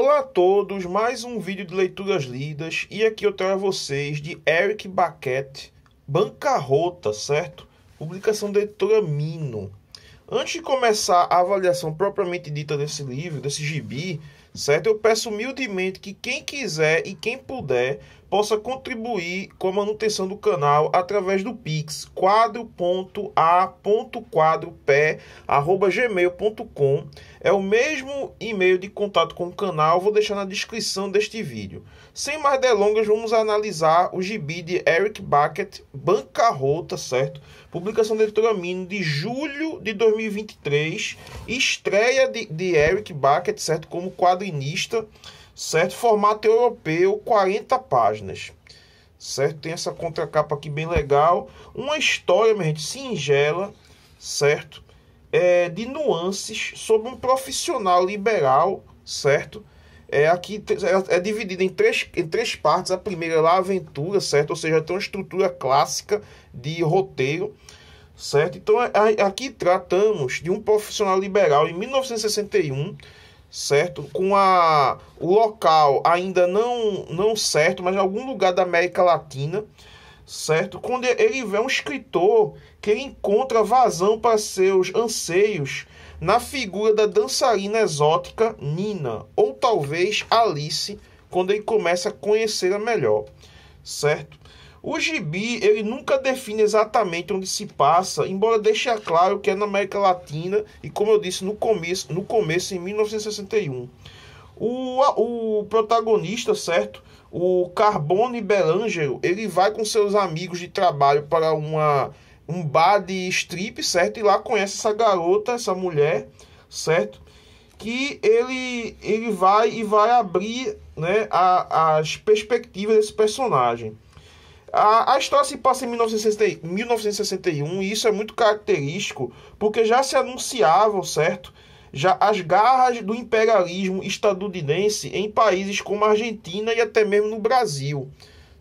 Olá a todos, mais um vídeo de leituras lidas e aqui eu trago a vocês de Eric Baquet, Bancarrota, certo? Publicação da editora Mino. Antes de começar a avaliação propriamente dita desse livro, desse gibi, certo? Eu peço humildemente que quem quiser e quem puder possa contribuir com a manutenção do canal através do pix quadro.a.quadropé.gmail.com É o mesmo e-mail de contato com o canal, vou deixar na descrição deste vídeo. Sem mais delongas, vamos analisar o gibi de Eric Bucket, Bancarrota, certo? Publicação da editora Mino de julho de 2023, estreia de, de Eric Bucket, certo? Como quadrinista certo? Formato europeu, 40 páginas, certo? Tem essa contracapa aqui bem legal, uma história, minha gente, singela, certo? É, de nuances sobre um profissional liberal, certo? É, aqui é, é dividido em três, em três partes. A primeira é lá, aventura, certo? Ou seja, tem uma estrutura clássica de roteiro, certo? Então, a, aqui tratamos de um profissional liberal em 1961, certo? Com a, o local ainda não, não certo, mas em algum lugar da América Latina, certo? Quando ele vê um escritor que ele encontra vazão para seus anseios na figura da dançarina exótica Nina, ou talvez Alice, quando ele começa a conhecê-la melhor, certo? O gibi, ele nunca define exatamente onde se passa, embora deixe claro que é na América Latina e, como eu disse no começo, no começo em 1961. O, o protagonista, certo? O Carbone Belangelo, ele vai com seus amigos de trabalho para uma, um bar de strip, certo? E lá conhece essa garota, essa mulher, certo? que ele, ele vai e vai abrir né, a, as perspectivas desse personagem. A, a história se passa em 1960, 1961 e isso é muito característico porque já se anunciavam, certo? já as garras do imperialismo estadunidense em países como a Argentina e até mesmo no Brasil.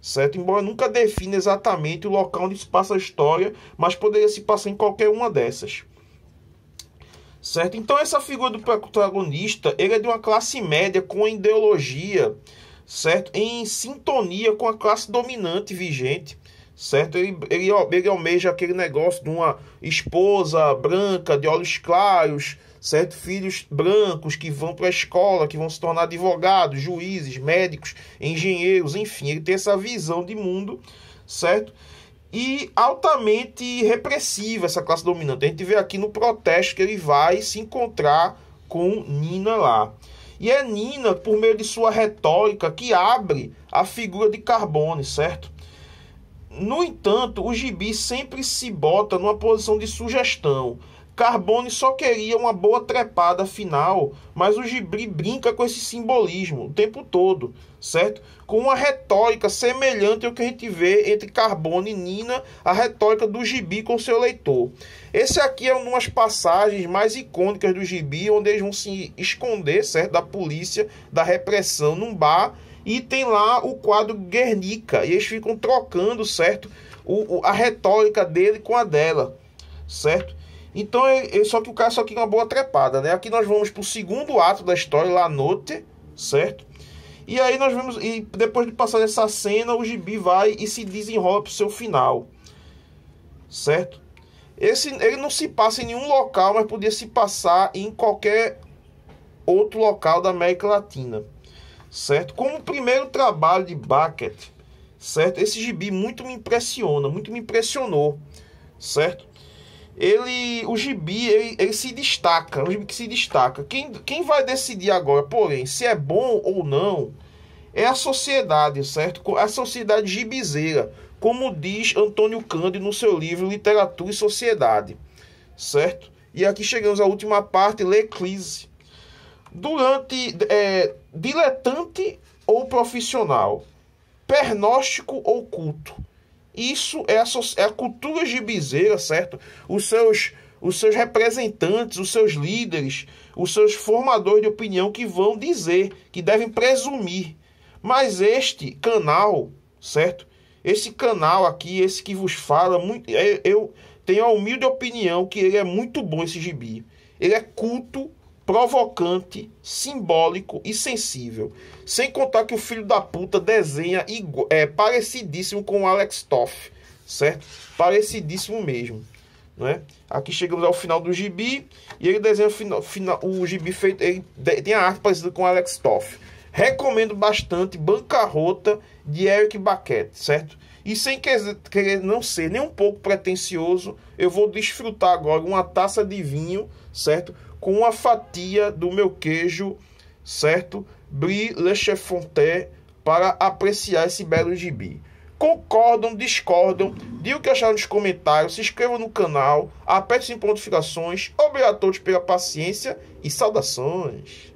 Certo? Embora nunca defina exatamente o local onde se passa a história, mas poderia se passar em qualquer uma dessas. Certo? Então essa figura do protagonista, ele é de uma classe média com ideologia certo? Em sintonia com a classe dominante vigente, certo? Ele, ele, ele almeja aquele negócio de uma esposa branca, de olhos claros, certo? Filhos brancos que vão para a escola, que vão se tornar advogados, juízes, médicos, engenheiros, enfim, ele tem essa visão de mundo, certo? E altamente repressiva essa classe dominante. A gente vê aqui no protesto que ele vai se encontrar com Nina lá. E é Nina, por meio de sua retórica, que abre a figura de Carbone, certo? No entanto, o gibi sempre se bota numa posição de sugestão, Carbone só queria uma boa trepada final, mas o Gibri brinca com esse simbolismo o tempo todo, certo? Com uma retórica semelhante ao que a gente vê entre Carbone e Nina, a retórica do Gibi com seu leitor. Esse aqui é umas passagens mais icônicas do Gibi, onde eles vão se esconder, certo? Da polícia, da repressão num bar, e tem lá o quadro Guernica, e eles ficam trocando, certo? O, o a retórica dele com a dela, certo? Então, é, é, só que o cara só que uma boa trepada, né? Aqui nós vamos pro segundo ato da história, lá noite certo? E aí nós vemos, e depois de passar essa cena, o gibi vai e se desenrola pro seu final, certo? Esse, ele não se passa em nenhum local, mas podia se passar em qualquer outro local da América Latina, certo? Como primeiro trabalho de Bucket, certo? Esse gibi muito me impressiona, muito me impressionou, certo? ele o gibi ele, ele, se destaca, o é gibi que se destaca. Quem, quem vai decidir agora, porém, se é bom ou não, é a sociedade, certo? A sociedade gibizeira, como diz Antônio Cândido no seu livro Literatura e Sociedade, certo? E aqui chegamos à última parte, Leclise. Durante é, diletante ou profissional, pernóstico ou culto. Isso é a, é a cultura gibizeira, certo? Os seus, os seus representantes, os seus líderes, os seus formadores de opinião que vão dizer, que devem presumir. Mas este canal, certo? Esse canal aqui, esse que vos fala, muito, é, eu tenho a humilde opinião que ele é muito bom esse gibi. Ele é culto provocante, simbólico e sensível. Sem contar que o filho da puta desenha igual, é, parecidíssimo com o Alex Toff, certo? Parecidíssimo mesmo. Né? Aqui chegamos ao final do gibi e ele desenha o, final, final, o gibi feito. Ele tem a arte parecida com o Alex Toff. Recomendo bastante Bancarrota de Eric Baquet, certo? E sem querer não ser nem um pouco pretensioso, eu vou desfrutar agora uma taça de vinho, certo? Com uma fatia do meu queijo, certo? Brie Le Chefonté, para apreciar esse belo gibi. Concordam, discordam, digam o que acharam nos comentários, se inscrevam no canal, apertem em pontificações, obrigado a todos pela paciência e saudações.